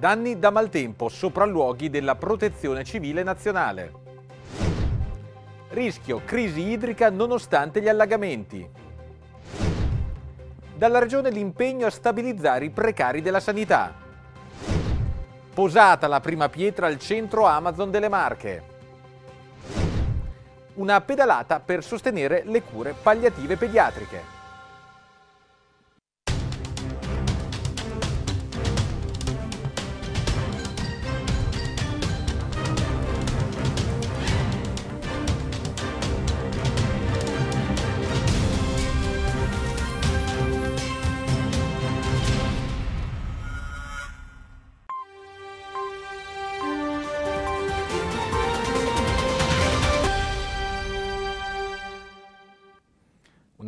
Danni da maltempo, sopralluoghi della protezione civile nazionale. Rischio crisi idrica nonostante gli allagamenti. Dalla regione l'impegno a stabilizzare i precari della sanità. Posata la prima pietra al centro Amazon delle Marche. Una pedalata per sostenere le cure palliative pediatriche.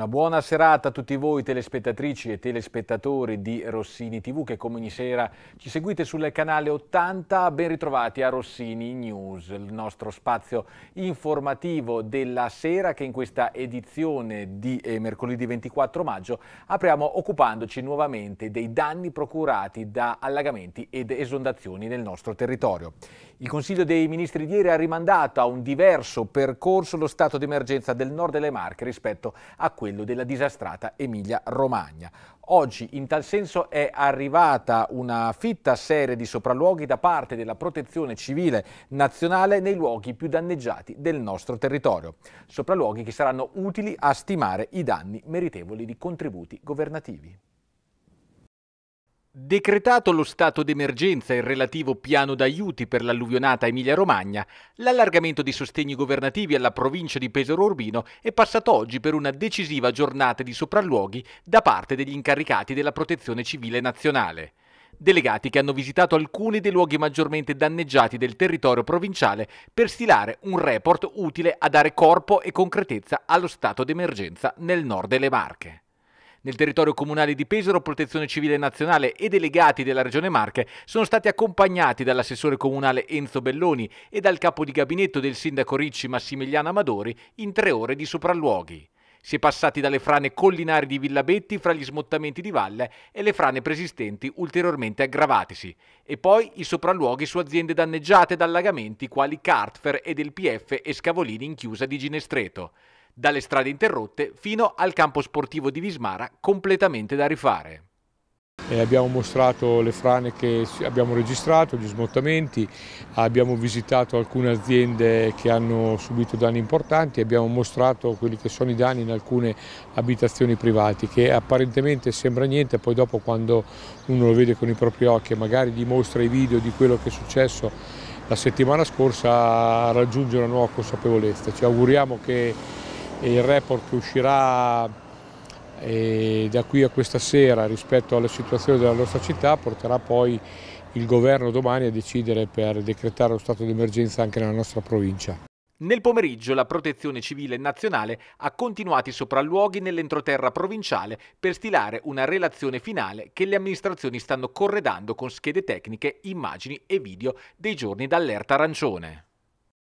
Una buona serata a tutti voi telespettatrici e telespettatori di Rossini TV che come ogni sera ci seguite sul canale 80. Ben ritrovati a Rossini News, il nostro spazio informativo della sera che in questa edizione di eh, mercoledì 24 maggio apriamo occupandoci nuovamente dei danni procurati da allagamenti ed esondazioni nel nostro territorio. Il Consiglio dei Ministri di ieri ha rimandato a un diverso percorso lo stato d'emergenza del nord delle Marche rispetto a quello della disastrata Emilia-Romagna. Oggi in tal senso è arrivata una fitta serie di sopralluoghi da parte della Protezione Civile Nazionale nei luoghi più danneggiati del nostro territorio. Sopralluoghi che saranno utili a stimare i danni meritevoli di contributi governativi. Decretato lo stato d'emergenza e il relativo piano d'aiuti per l'alluvionata Emilia-Romagna, l'allargamento dei sostegni governativi alla provincia di Pesaro Urbino è passato oggi per una decisiva giornata di sopralluoghi da parte degli incaricati della Protezione Civile Nazionale. Delegati che hanno visitato alcuni dei luoghi maggiormente danneggiati del territorio provinciale per stilare un report utile a dare corpo e concretezza allo stato d'emergenza nel nord delle Marche. Nel territorio comunale di Pesaro, Protezione Civile Nazionale e delegati della Regione Marche sono stati accompagnati dall'assessore comunale Enzo Belloni e dal capo di gabinetto del sindaco Ricci Massimiliano Amadori in tre ore di sopralluoghi. Si è passati dalle frane collinari di Villabetti fra gli smottamenti di valle e le frane preesistenti ulteriormente aggravatisi. E poi i sopralluoghi su aziende danneggiate da allagamenti quali Cartfer ed LPF e Scavolini in chiusa di Ginestreto dalle strade interrotte fino al campo sportivo di Vismara completamente da rifare. E abbiamo mostrato le frane che abbiamo registrato, gli smottamenti, abbiamo visitato alcune aziende che hanno subito danni importanti, abbiamo mostrato quelli che sono i danni in alcune abitazioni private che apparentemente sembra niente, poi dopo quando uno lo vede con i propri occhi e magari dimostra i video di quello che è successo la settimana scorsa raggiunge una nuova consapevolezza. Ci auguriamo che il report che uscirà eh, da qui a questa sera rispetto alla situazione della nostra città porterà poi il governo domani a decidere per decretare lo stato di emergenza anche nella nostra provincia. Nel pomeriggio la Protezione Civile Nazionale ha continuato i sopralluoghi nell'entroterra provinciale per stilare una relazione finale che le amministrazioni stanno corredando con schede tecniche, immagini e video dei giorni d'allerta arancione.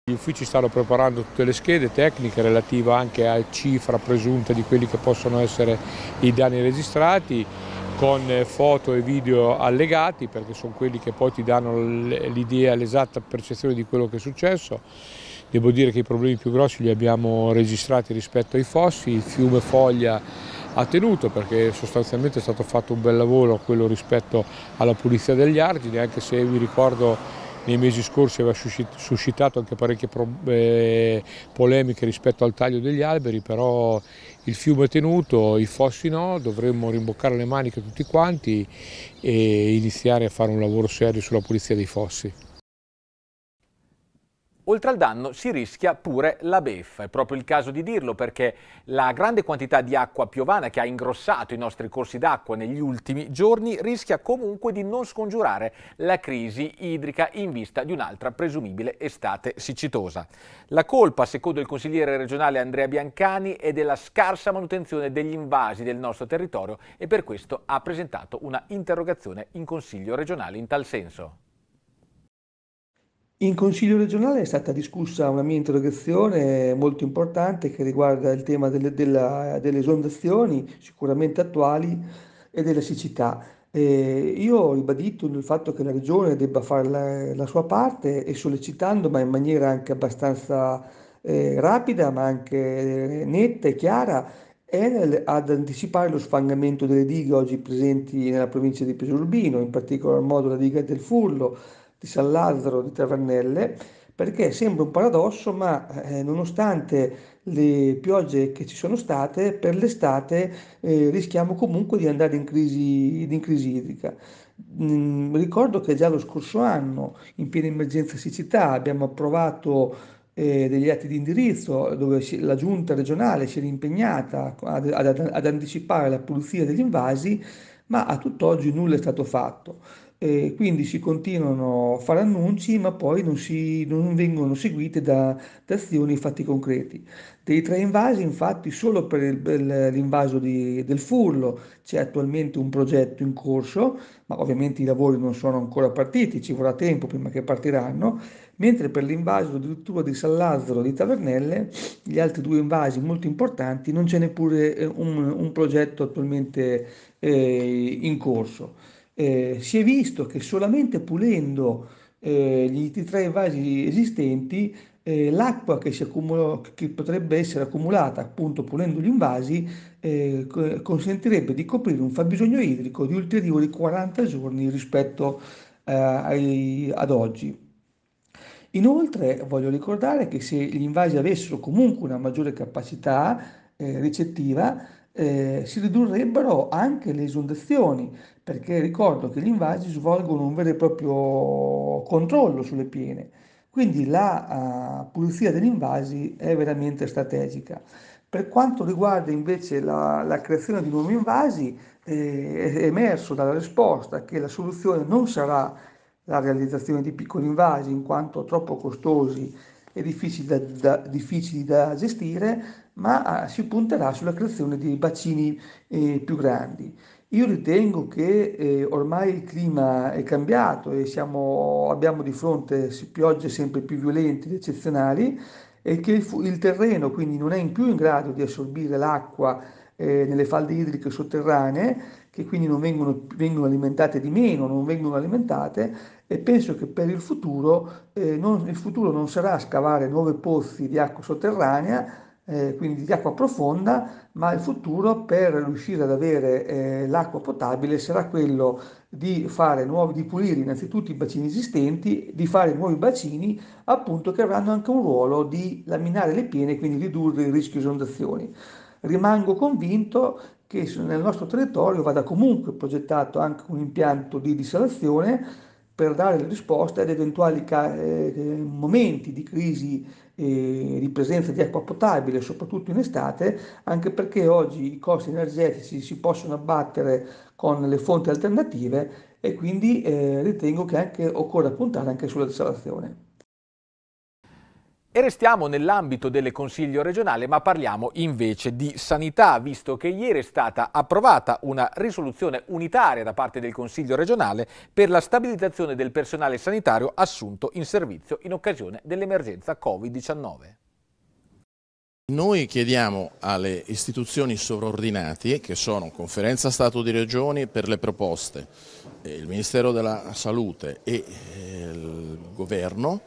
Gli uffici stanno preparando tutte le schede tecniche relative anche a cifra presunta di quelli che possono essere i danni registrati con foto e video allegati perché sono quelli che poi ti danno l'idea, l'esatta percezione di quello che è successo. Devo dire che i problemi più grossi li abbiamo registrati rispetto ai fossi, il fiume Foglia ha tenuto perché sostanzialmente è stato fatto un bel lavoro quello rispetto alla pulizia degli argini, anche se vi ricordo nei mesi scorsi aveva suscitato anche parecchie eh, polemiche rispetto al taglio degli alberi, però il fiume è tenuto, i fossi no, dovremmo rimboccare le maniche tutti quanti e iniziare a fare un lavoro serio sulla pulizia dei fossi. Oltre al danno si rischia pure la beffa, è proprio il caso di dirlo perché la grande quantità di acqua piovana che ha ingrossato i nostri corsi d'acqua negli ultimi giorni rischia comunque di non scongiurare la crisi idrica in vista di un'altra presumibile estate siccitosa. La colpa, secondo il consigliere regionale Andrea Biancani, è della scarsa manutenzione degli invasi del nostro territorio e per questo ha presentato una interrogazione in Consiglio regionale in tal senso. In Consiglio regionale è stata discussa una mia interrogazione molto importante che riguarda il tema delle, della, delle esondazioni, sicuramente attuali, e della siccità. Eh, io ho ribadito il fatto che la Regione debba fare la, la sua parte e sollecitando, ma in maniera anche abbastanza eh, rapida, ma anche eh, netta e chiara, è ad anticipare lo sfangamento delle dighe oggi presenti nella provincia di Peso in particolar modo la diga del Furlo di San Lazzaro di Tavernelle, perché sembra un paradosso, ma eh, nonostante le piogge che ci sono state, per l'estate eh, rischiamo comunque di andare in crisi, in crisi idrica. Mm, ricordo che già lo scorso anno, in piena emergenza siccità, abbiamo approvato eh, degli atti di indirizzo dove la giunta regionale si era impegnata ad, ad, ad anticipare la pulizia degli invasi, ma a tutt'oggi nulla è stato fatto. E quindi si continuano a fare annunci, ma poi non, si, non vengono seguiti da, da azioni e fatti concreti. Dei tre invasi, infatti, solo per, il, l'invaso di, del Furlo c'è attualmente un progetto in corso, ma ovviamente i lavori non sono ancora partiti, ci vorrà tempo prima che partiranno, mentre per l'invaso addirittura di San Lazzaro di Tavernelle, gli altri due invasi molto importanti, non c'è neppure eh, un, un progetto attualmente eh, in corso eh, si è visto che solamente pulendo eh, gli tre vasi esistenti eh, l'acqua che, accumula, che, potrebbe essere accumulata appunto pulendo gli invasi eh, consentirebbe di coprire un fabbisogno idrico di ulteriori 40 giorni rispetto eh, ai, ad oggi. Inoltre voglio ricordare che se gli invasi avessero comunque una maggiore capacità eh, ricettiva, eh, si ridurrebbero anche le esondazioni, perché ricordo che gli invasi svolgono un vero e proprio controllo sulle piene, quindi la uh, pulizia degli invasi è veramente strategica. Per quanto riguarda invece la, la creazione di nuovi invasi, eh, è emerso dalla risposta che la soluzione non sarà la realizzazione di piccoli invasi, in quanto troppo costosi e difficili da, da, difficili da gestire, ma ah, si punterà sulla creazione di bacini eh, più grandi. Io ritengo che eh, ormai il clima è cambiato e siamo, abbiamo di fronte piogge sempre più violente ed eccezionali e che il, il, terreno quindi non è in più in grado di assorbire l'acqua eh, nelle falde idriche sotterranee che quindi non vengono, vengono, alimentate di meno, non vengono alimentate e penso che per il futuro, eh, non, il futuro non sarà scavare nuovi pozzi di acqua sotterranea eh, quindi di acqua profonda, ma il futuro per riuscire ad avere eh, l'acqua potabile sarà quello di, fare nuovi, di pulire innanzitutto i bacini esistenti, di fare nuovi bacini appunto che avranno anche un ruolo di laminare le piene e quindi ridurre il rischio di esondazioni. Rimango convinto che nel nostro territorio vada comunque progettato anche un impianto di dissalazione per dare le risposte ad eventuali eh, momenti di crisi eh, di presenza di acqua potabile, soprattutto in estate, anche perché oggi i costi energetici si possono abbattere con le fonti alternative e quindi eh, ritengo che anche, occorra puntare anche sulla dissalazione. E restiamo nell'ambito del Consiglio regionale, ma parliamo invece di sanità, visto che ieri è stata approvata una risoluzione unitaria da parte del Consiglio regionale per la stabilizzazione del personale sanitario assunto in servizio in occasione dell'emergenza Covid-19. Noi chiediamo alle istituzioni sovraordinate, che sono Conferenza Stato di Regioni per le proposte, eh, il Ministero della Salute e eh, il Governo,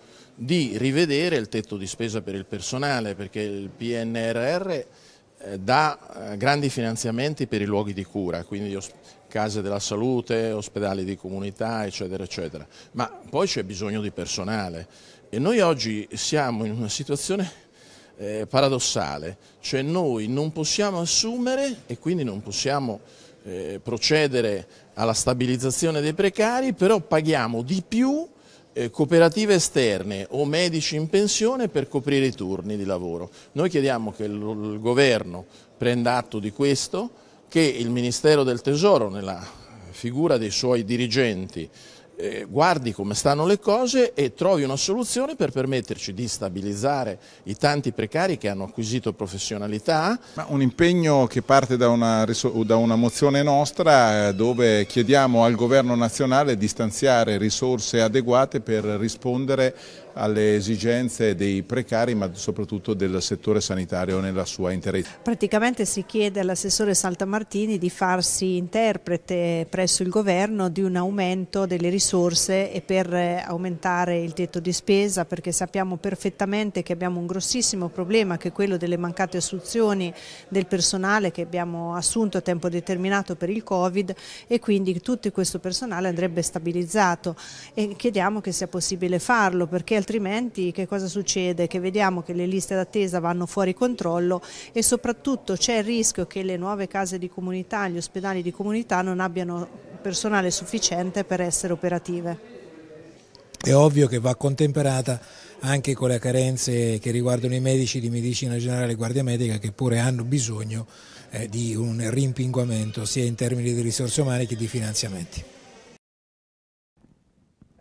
di rivedere il tetto di spesa per il personale, perché il PNRR eh, dà eh, grandi finanziamenti per i luoghi di cura, quindi case della salute, ospedali di comunità, eccetera, eccetera. Ma poi c'è bisogno di personale e noi oggi siamo in una situazione eh, paradossale, cioè noi non possiamo assumere e quindi non possiamo eh, procedere alla stabilizzazione dei precari, però paghiamo di più eh, cooperative esterne o medici in pensione per coprire i turni di lavoro. Noi chiediamo che il governo prenda atto di questo, che il Ministero del Tesoro nella figura dei suoi dirigenti eh, guardi come stanno le cose e trovi una soluzione per permetterci di stabilizzare i tanti precari che hanno acquisito professionalità. Ma un impegno che parte da una, da una mozione nostra eh, dove chiediamo al governo nazionale di stanziare risorse adeguate per rispondere alle esigenze dei precari ma soprattutto del settore sanitario nella sua interezza. Praticamente si chiede all'assessore Saltamartini di farsi interprete presso il governo di un aumento delle risorse e per eh, aumentare il tetto di spesa perché sappiamo perfettamente che abbiamo un grossissimo problema che è quello delle mancate assunzioni del personale che abbiamo assunto a tempo determinato per il Covid e quindi tutto questo personale andrebbe stabilizzato e chiediamo che sia possibile farlo perché altrimenti che cosa succede? Che vediamo che le liste d'attesa vanno fuori controllo e soprattutto c'è il rischio che le nuove case di comunità, gli ospedali di comunità non abbiano personale sufficiente per essere operative. È ovvio che va contemperata anche con le carenze che riguardano i medici di medicina generale e guardia medica che pure hanno bisogno eh, di un rimpinguamento sia in termini di risorse umane che di finanziamenti.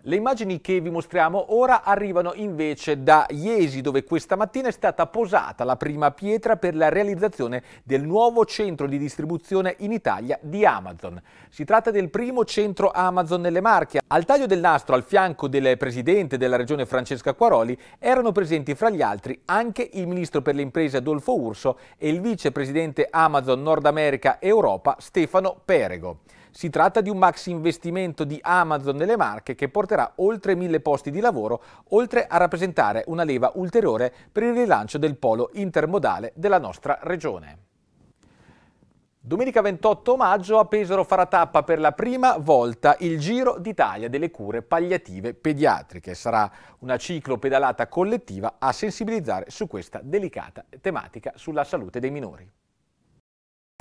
Le immagini che vi mostriamo ora arrivano invece da Iesi dove questa mattina è stata posata la prima pietra per la realizzazione del nuovo centro di distribuzione in Italia di Amazon. Si tratta del primo centro Amazon nelle Marche. Al taglio del nastro al fianco del presidente della regione Francesca Quaroli erano presenti fra gli altri anche il ministro per le imprese Adolfo Urso e il vicepresidente Amazon Nord America Europa Stefano Perego. Si tratta di un maxi investimento di Amazon nelle Marche che porterà oltre mille posti di lavoro, oltre a rappresentare una leva ulteriore per il rilancio del polo intermodale della nostra regione. Domenica 28 maggio a Pesaro farà tappa per la prima volta il Giro d'Italia delle cure palliative pediatriche. Sarà una ciclopedalata collettiva a sensibilizzare su questa delicata tematica sulla salute dei minori.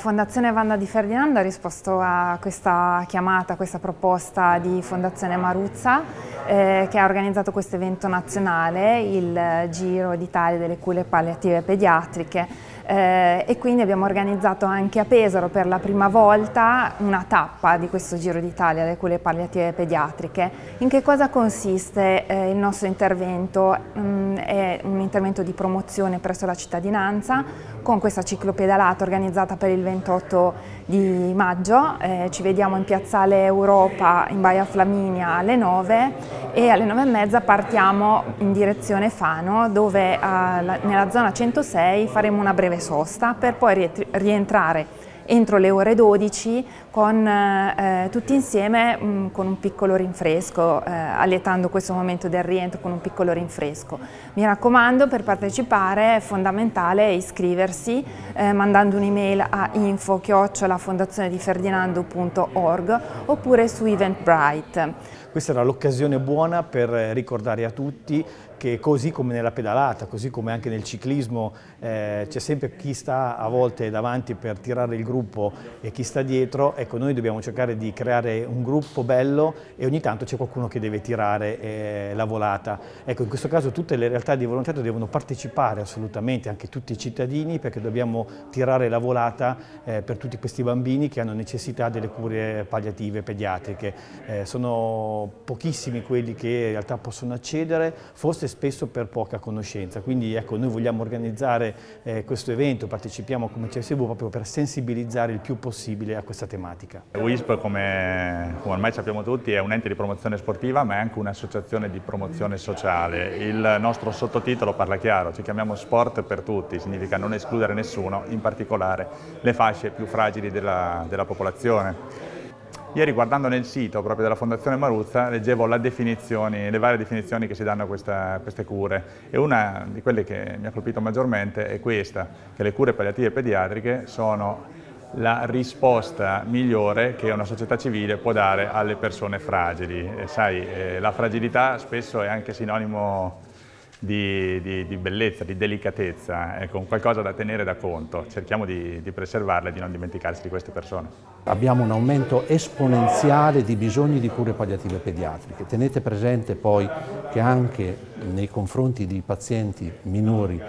Fondazione Vanda di Ferdinando ha risposto a questa chiamata, a questa proposta di Fondazione Maruzza eh, che ha organizzato questo evento nazionale, il Giro d'Italia delle cure palliative pediatriche eh, e quindi abbiamo organizzato anche a Pesaro per la prima volta una tappa di questo Giro d'Italia delle cure palliative pediatriche. In che cosa consiste eh, il nostro intervento? Mm, è un intervento di promozione presso la cittadinanza, con questa ciclopedalata organizzata per il 28 di maggio. Eh, ci vediamo in Piazzale Europa in Baia Flaminia alle 9 e alle 9 e mezza partiamo in direzione Fano dove eh, nella zona 106 faremo una breve sosta per poi rientrare entro le ore 12 con, eh, eh, tutti insieme mh, mm, con un piccolo rinfresco, eh, allietando questo momento del rientro con un piccolo rinfresco. Mi raccomando, per partecipare è fondamentale iscriversi eh, mandando un'email a info-fondazionediferdinando.org oppure su Eventbrite. Questa era l'occasione buona per ricordare a tutti che così come nella pedalata, così come anche nel ciclismo, eh, c'è sempre chi sta a volte davanti per tirare il gruppo e chi sta dietro ecco, noi dobbiamo cercare di creare un gruppo bello e ogni tanto c'è qualcuno che deve tirare eh, la volata. Ecco, in questo caso tutte le realtà di volontariato devono partecipare assolutamente, anche tutti i cittadini, perché dobbiamo tirare la volata eh, per tutti questi bambini che hanno necessità delle cure palliative pediatriche. Eh, sono pochissimi quelli che in realtà possono accedere, forse spesso per poca conoscenza. Quindi ecco, noi vogliamo organizzare eh, questo evento, partecipiamo come CSV proprio per sensibilizzare il più possibile a questa tematica telematica. WISP, come ormai sappiamo tutti, è un ente di promozione sportiva ma è anche un'associazione di promozione sociale. Il nostro sottotitolo parla chiaro, ci chiamiamo Sport per tutti, significa non escludere nessuno, in particolare le fasce più fragili della, della popolazione. Ieri guardando nel sito proprio della Fondazione Maruzza leggevo le varie definizioni che si danno a questa, queste cure e una di quelle che mi ha colpito maggiormente è questa, che le cure palliative pediatriche sono la risposta migliore che una società civile può dare alle persone fragili. E sai, eh, la fragilità spesso è anche sinonimo di, di, di bellezza, di delicatezza, è ecco, qualcosa da tenere da conto. Cerchiamo di, di preservarla e di non dimenticarsi di queste persone. Abbiamo un aumento esponenziale di bisogni di cure palliative pediatriche. Tenete presente poi che anche nei confronti di pazienti minori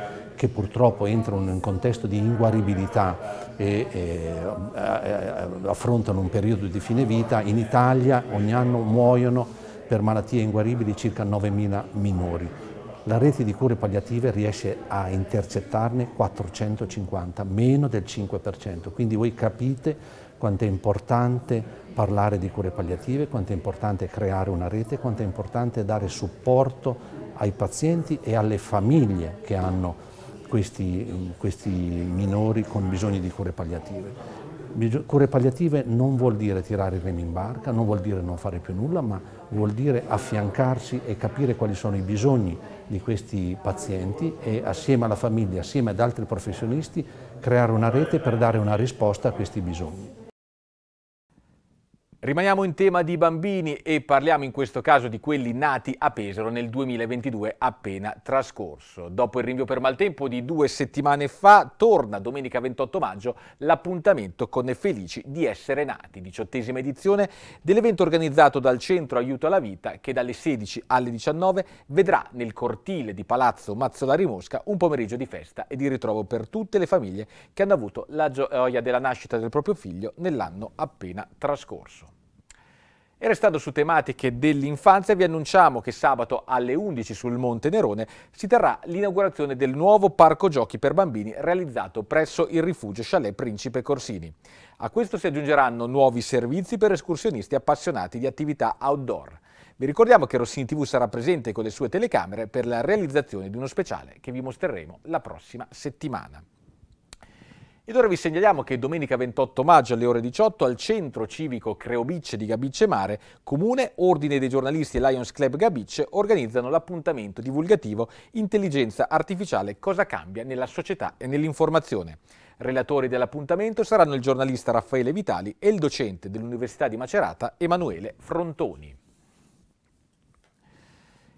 che purtroppo entrano in un contesto di inguaribilità e, e eh, eh, affrontano un periodo di fine vita, in Italia ogni anno muoiono per malattie inguaribili circa 9.000 minori. La rete di cure palliative riesce a intercettarne 450, meno del 5%, quindi voi capite quanto è importante parlare di cure palliative, quanto è importante creare una rete, quanto è importante dare supporto ai pazienti e alle famiglie che hanno questi, questi minori con bisogni di cure palliative. Cure palliative non vuol dire tirare il remi in barca, non vuol dire non fare più nulla, ma vuol dire affiancarsi e capire quali sono i bisogni di questi pazienti e assieme alla famiglia, assieme ad altri professionisti, creare una rete per dare una risposta a questi bisogni. Rimaniamo in tema di bambini e parliamo in questo caso di quelli nati a Pesaro nel 2022 appena trascorso. Dopo il rinvio per maltempo di due settimane fa, torna domenica 28 maggio l'appuntamento con Felici di essere nati, diciottesima edizione dell'evento organizzato dal Centro Aiuto alla Vita che dalle 16 alle 19 vedrà nel cortile di Palazzo Mazzolari Mosca un pomeriggio di festa e di ritrovo per tutte le famiglie che hanno avuto la gioia della nascita del proprio figlio nell'anno appena trascorso. E restando su tematiche dell'infanzia, vi annunciamo che sabato alle 11 sul Monte Nerone si terrà l'inaugurazione del nuovo parco giochi per bambini realizzato presso il rifugio Chalet Principe Corsini. A questo si aggiungeranno nuovi servizi per escursionisti appassionati di attività outdoor. Vi ricordiamo che Rossini TV sarà presente con le sue telecamere per la realizzazione di uno speciale che vi mostreremo la prossima settimana. Ed ora vi segnaliamo che domenica 28 maggio alle ore 18 al centro civico Creobicce di Gabicce Mare, Comune, Ordine dei giornalisti e Lions Club Gabicce organizzano l'appuntamento divulgativo Intelligenza artificiale cosa cambia nella società e nell'informazione. Relatori dell'appuntamento saranno il giornalista Raffaele Vitali e il docente dell'Università di Macerata Emanuele Frontoni.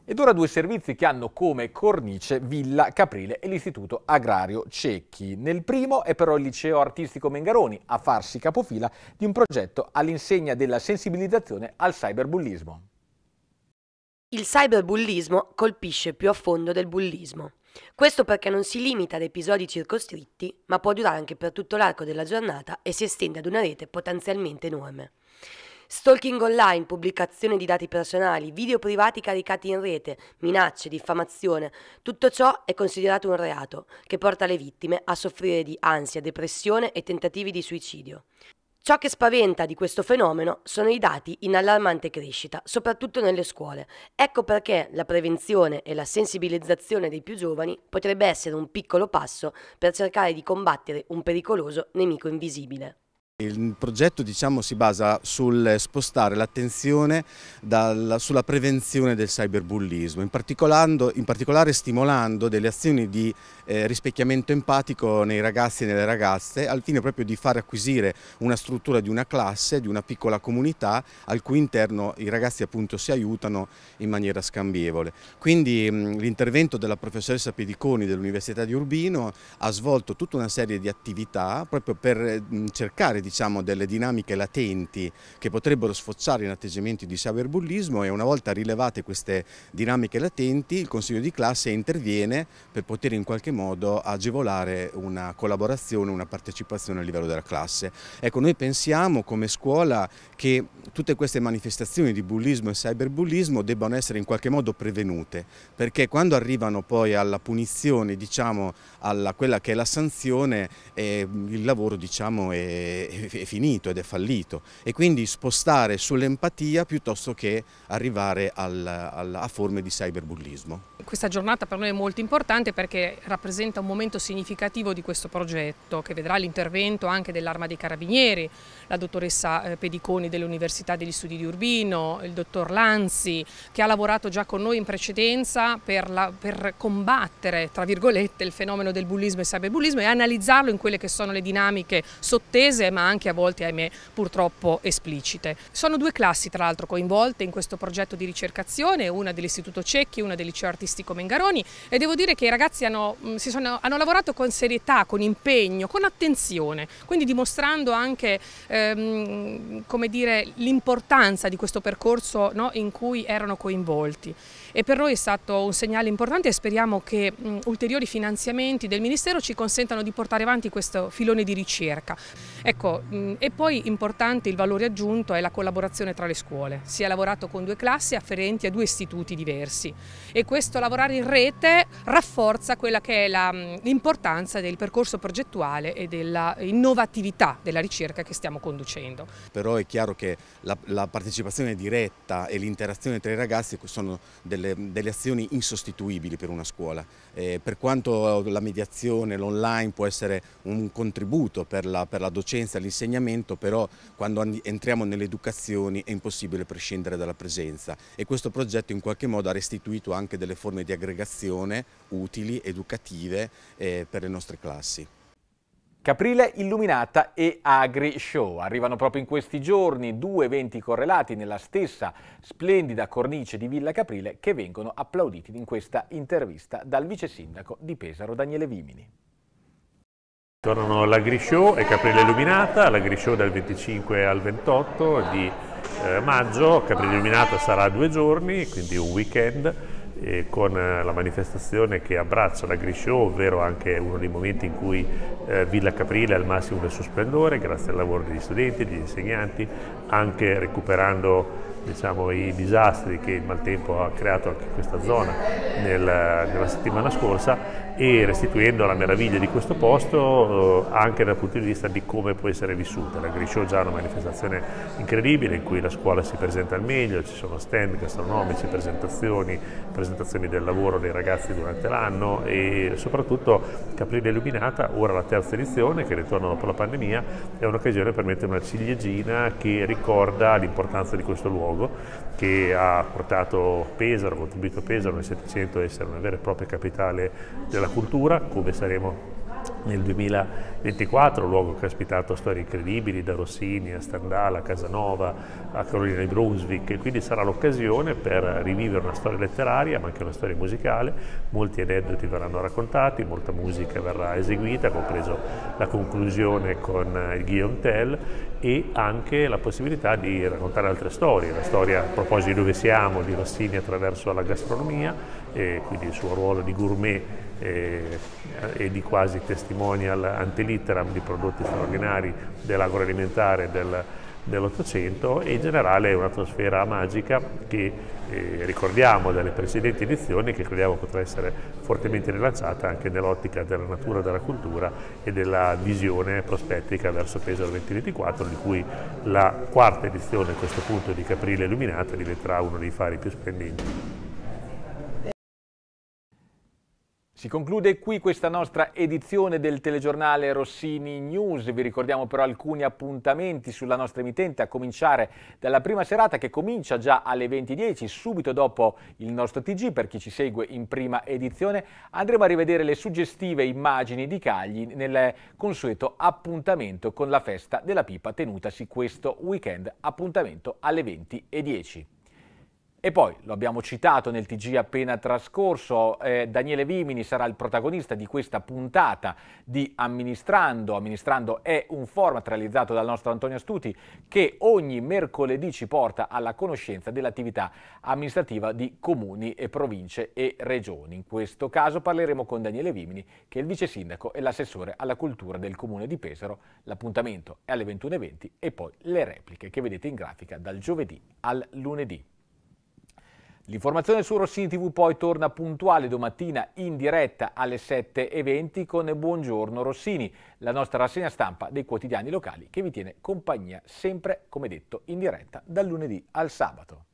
Ed ora due servizi che hanno come cornice Villa Caprile e l'Istituto Agrario Cecchi. Nel primo è però il Liceo Artistico Mengaroni a farsi capofila di un progetto all'insegna della sensibilizzazione al cyberbullismo. Il cyberbullismo colpisce più a fondo del bullismo. Questo perché non si limita ad episodi circoscritti, ma può durare anche per tutto l'arco della giornata e si estende ad una rete potenzialmente enorme. Stalking online, pubblicazione di dati personali, video privati caricati in rete, minacce, diffamazione, tutto ciò è considerato un reato che porta le vittime a soffrire di ansia, depressione e tentativi di suicidio. Ciò che spaventa di questo fenomeno sono i dati in allarmante crescita, soprattutto nelle scuole. Ecco perché la prevenzione e la sensibilizzazione dei più giovani potrebbe essere un piccolo passo per cercare di combattere un pericoloso nemico invisibile. Il progetto diciamo, si basa sul spostare l'attenzione sulla prevenzione del cyberbullismo, in particolare, in particolare stimolando delle azioni di eh, rispecchiamento empatico nei ragazzi e nelle ragazze, al fine proprio di far acquisire una struttura di una classe, di una piccola comunità, al cui interno i ragazzi appunto si aiutano in maniera scambievole. Quindi mm, l'intervento della professoressa Pediconi dell'Università di Urbino ha svolto tutta una serie di attività proprio per mh, eh, mm, cercare di diciamo, diciamo, delle dinamiche latenti che potrebbero sfociare in atteggiamenti di cyberbullismo e una volta rilevate queste dinamiche latenti il consiglio di classe interviene per poter in qualche modo agevolare una collaborazione, una partecipazione a livello della classe. Ecco, noi pensiamo come scuola che tutte queste manifestazioni di bullismo e cyberbullismo debbano essere in qualche modo prevenute, perché quando arrivano poi alla punizione, diciamo, alla quella che è la sanzione, eh, il lavoro diciamo, è, è finito ed è fallito e quindi spostare sull'empatia piuttosto che arrivare al, al, a forme di cyberbullismo. Questa giornata per noi è molto importante perché rappresenta un momento significativo di questo progetto che vedrà l'intervento anche dell'Arma dei Carabinieri, la dottoressa eh, Pediconi dell'Università degli Studi di Urbino, il dottor Lanzi che ha lavorato già con noi in precedenza per, la, per combattere tra virgolette il fenomeno del bullismo e cyberbullismo e analizzarlo in quelle che sono le dinamiche sottese ma anche a volte, ahimè, purtroppo esplicite. Sono due classi, tra l'altro, coinvolte in questo progetto di ricercazione, una dell'Istituto Cecchi, una del Liceo Artistico Mengaroni e devo dire che i ragazzi hanno, mm, sono, hanno lavorato con serietà, con impegno, con attenzione, quindi dimostrando anche ehm, l'importanza di questo percorso no, in cui erano coinvolti. E per noi è stato un segnale importante e speriamo che mh, mm, ulteriori finanziamenti del Ministero ci consentano di portare avanti questo filone di ricerca. Ecco, e poi importante il valore aggiunto è la collaborazione tra le scuole. Si è lavorato con due classi afferenti a due istituti diversi e questo lavorare in rete rafforza quella che è l'importanza del percorso progettuale e dell'innovatività della ricerca che stiamo conducendo. Però è chiaro che la, la partecipazione diretta e l'interazione tra i ragazzi sono delle, delle, azioni insostituibili per una scuola. Eh, per quanto la mediazione, l'online può essere un contributo per la, per la docenza dall'insegnamento, però quando entriamo nelle educazioni è impossibile prescindere dalla presenza e questo progetto in qualche modo ha restituito anche delle forme di aggregazione utili, educative eh, per le nostre classi. Caprile Illuminata e Agri Show. Arrivano proprio in questi giorni due eventi correlati nella stessa splendida cornice di Villa Caprile che vengono applauditi in questa intervista dal vice sindaco di Pesaro Daniele Vimini. Tornano Grishow e Caprile Illuminata, la Grishow dal 25 al 28 di eh, maggio, Caprile Illuminata sarà due giorni, quindi un weekend, con eh, la manifestazione che abbraccia la Grishow, ovvero anche uno dei momenti in cui eh, Villa Caprile è al massimo del suo splendore, grazie al lavoro degli studenti, degli insegnanti, anche recuperando diciamo, i disastri che il maltempo ha creato anche in questa zona nel, nella settimana scorsa e restituendo la meraviglia di questo posto eh, anche dal punto di vista di come può essere vissuta. La Griscio già è una manifestazione incredibile in cui la scuola si presenta al meglio, ci sono stand gastronomici, presentazioni, presentazioni del lavoro dei ragazzi durante l'anno e soprattutto Caprile Illuminata, ora la terza edizione che ritorna dopo la pandemia, è un'occasione per mettere una ciliegina che ricorda l'importanza di questo luogo luogo che ha portato Pesaro, contribuito Pesaro nel Settecento a essere una vera e propria capitale della cultura, come saremo nel 2024, luogo che ha ospitato storie incredibili da Rossini a Stendhal, a Casanova, a Carolina di Brunswick e quindi sarà l'occasione per rivivere una storia letteraria ma anche una storia musicale, molti aneddoti verranno raccontati, molta musica verrà eseguita, compreso la conclusione con il Guillaume Tell e anche la possibilità di raccontare altre storie, la storia a proposito di dove siamo, di Rossini attraverso la gastronomia, e quindi il suo ruolo di gourmet eh, e di quasi testimonial ante litteram di prodotti straordinari dell'agroalimentare del, dell'Ottocento e in generale è un'atmosfera magica che eh, ricordiamo dalle precedenti edizioni che crediamo potrà essere fortemente rilanciata anche nell'ottica della natura, della cultura e della visione prospettica verso Pesaro 2024 di cui la quarta edizione a questo punto di Caprile Illuminata diventerà uno dei fari più splendenti. Si conclude qui questa nostra edizione del telegiornale Rossini News. Vi ricordiamo però alcuni appuntamenti sulla nostra emittente, a cominciare dalla prima serata che comincia già alle 20.10, subito dopo il nostro TG. Per chi ci segue in prima edizione, andremo a rivedere le suggestive immagini di Cagli nel consueto appuntamento con la festa della pipa tenutasi questo weekend, appuntamento alle 20.10. E poi, lo abbiamo citato nel TG appena trascorso, eh, Daniele Vimini sarà il protagonista di questa puntata di Amministrando. Amministrando è un format realizzato dal nostro Antonio Astuti che ogni mercoledì ci porta alla conoscenza dell'attività amministrativa di comuni e province e regioni. In questo caso parleremo con Daniele Vimini che è il vice sindaco e l'assessore alla cultura del comune di Pesaro. L'appuntamento è alle 21.20 e poi le repliche che vedete in grafica dal giovedì al lunedì. L'informazione su Rossini TV poi torna puntuale domattina in diretta alle 7.20 con Buongiorno Rossini, la nostra rassegna stampa dei quotidiani locali che vi tiene compagnia sempre, come detto, in diretta dal lunedì al sabato.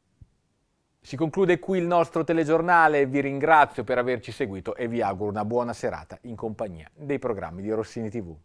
Si conclude qui il nostro telegiornale, vi ringrazio per averci seguito e vi auguro una buona serata in compagnia dei programmi di Rossini TV.